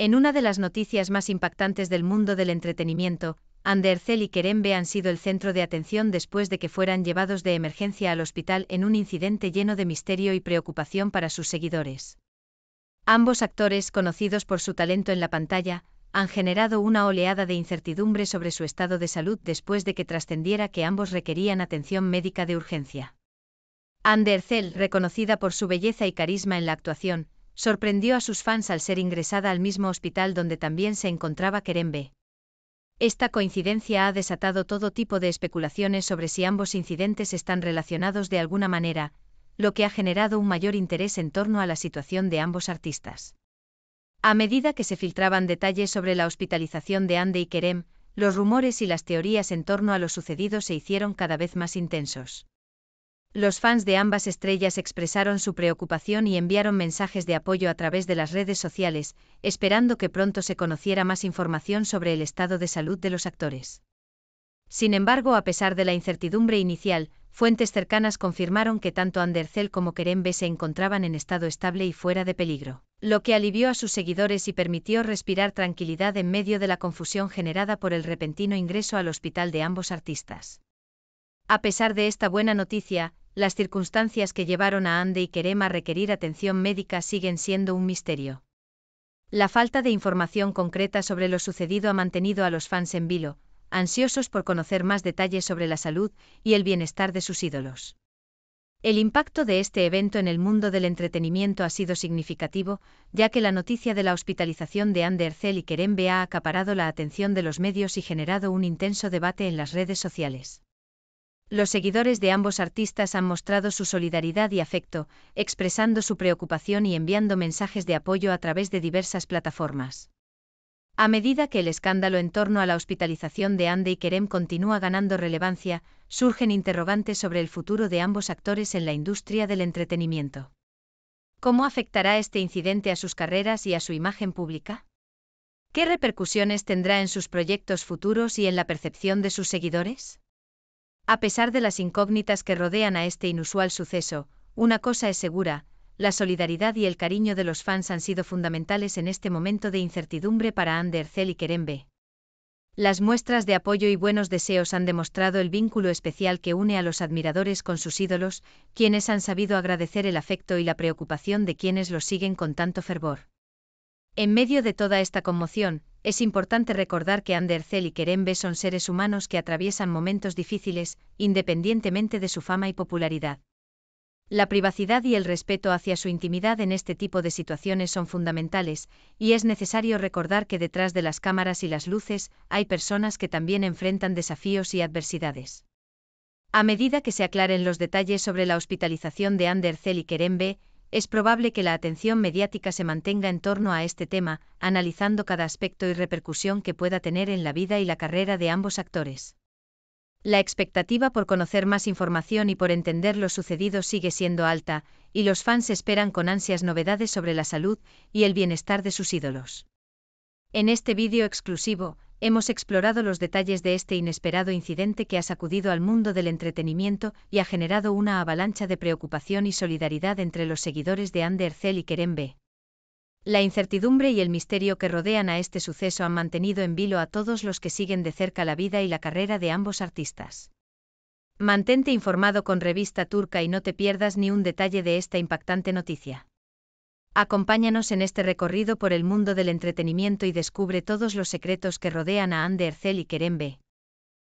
En una de las noticias más impactantes del mundo del entretenimiento, Andercel y Kerembe han sido el centro de atención después de que fueran llevados de emergencia al hospital en un incidente lleno de misterio y preocupación para sus seguidores. Ambos actores, conocidos por su talento en la pantalla, han generado una oleada de incertidumbre sobre su estado de salud después de que trascendiera que ambos requerían atención médica de urgencia. Andercel, reconocida por su belleza y carisma en la actuación, sorprendió a sus fans al ser ingresada al mismo hospital donde también se encontraba B. Esta coincidencia ha desatado todo tipo de especulaciones sobre si ambos incidentes están relacionados de alguna manera, lo que ha generado un mayor interés en torno a la situación de ambos artistas. A medida que se filtraban detalles sobre la hospitalización de Ande y Kerem, los rumores y las teorías en torno a lo sucedido se hicieron cada vez más intensos. Los fans de ambas estrellas expresaron su preocupación y enviaron mensajes de apoyo a través de las redes sociales, esperando que pronto se conociera más información sobre el estado de salud de los actores. Sin embargo, a pesar de la incertidumbre inicial, fuentes cercanas confirmaron que tanto Andercel como Kerembe se encontraban en estado estable y fuera de peligro, lo que alivió a sus seguidores y permitió respirar tranquilidad en medio de la confusión generada por el repentino ingreso al hospital de ambos artistas. A pesar de esta buena noticia, las circunstancias que llevaron a Ande y Kerem a requerir atención médica siguen siendo un misterio. La falta de información concreta sobre lo sucedido ha mantenido a los fans en vilo, ansiosos por conocer más detalles sobre la salud y el bienestar de sus ídolos. El impacto de este evento en el mundo del entretenimiento ha sido significativo, ya que la noticia de la hospitalización de Ander Ercel y Kerembe ha acaparado la atención de los medios y generado un intenso debate en las redes sociales. Los seguidores de ambos artistas han mostrado su solidaridad y afecto, expresando su preocupación y enviando mensajes de apoyo a través de diversas plataformas. A medida que el escándalo en torno a la hospitalización de Ande y Kerem continúa ganando relevancia, surgen interrogantes sobre el futuro de ambos actores en la industria del entretenimiento. ¿Cómo afectará este incidente a sus carreras y a su imagen pública? ¿Qué repercusiones tendrá en sus proyectos futuros y en la percepción de sus seguidores? A pesar de las incógnitas que rodean a este inusual suceso, una cosa es segura, la solidaridad y el cariño de los fans han sido fundamentales en este momento de incertidumbre para Andercel y Kerembe. Las muestras de apoyo y buenos deseos han demostrado el vínculo especial que une a los admiradores con sus ídolos, quienes han sabido agradecer el afecto y la preocupación de quienes los siguen con tanto fervor. En medio de toda esta conmoción, es importante recordar que Andercel y Kerembe son seres humanos que atraviesan momentos difíciles, independientemente de su fama y popularidad. La privacidad y el respeto hacia su intimidad en este tipo de situaciones son fundamentales, y es necesario recordar que detrás de las cámaras y las luces hay personas que también enfrentan desafíos y adversidades. A medida que se aclaren los detalles sobre la hospitalización de Andercel y Kerembe, es probable que la atención mediática se mantenga en torno a este tema, analizando cada aspecto y repercusión que pueda tener en la vida y la carrera de ambos actores. La expectativa por conocer más información y por entender lo sucedido sigue siendo alta, y los fans esperan con ansias novedades sobre la salud y el bienestar de sus ídolos. En este vídeo exclusivo, hemos explorado los detalles de este inesperado incidente que ha sacudido al mundo del entretenimiento y ha generado una avalancha de preocupación y solidaridad entre los seguidores de Ander y Kerem La incertidumbre y el misterio que rodean a este suceso han mantenido en vilo a todos los que siguen de cerca la vida y la carrera de ambos artistas. Mantente informado con Revista Turca y no te pierdas ni un detalle de esta impactante noticia. Acompáñanos en este recorrido por el mundo del entretenimiento y descubre todos los secretos que rodean a Ander, Hercel y Kerembe.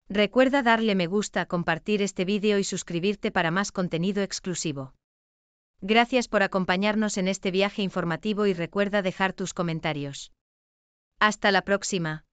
Recuerda darle me gusta, compartir este vídeo y suscribirte para más contenido exclusivo. Gracias por acompañarnos en este viaje informativo y recuerda dejar tus comentarios. Hasta la próxima.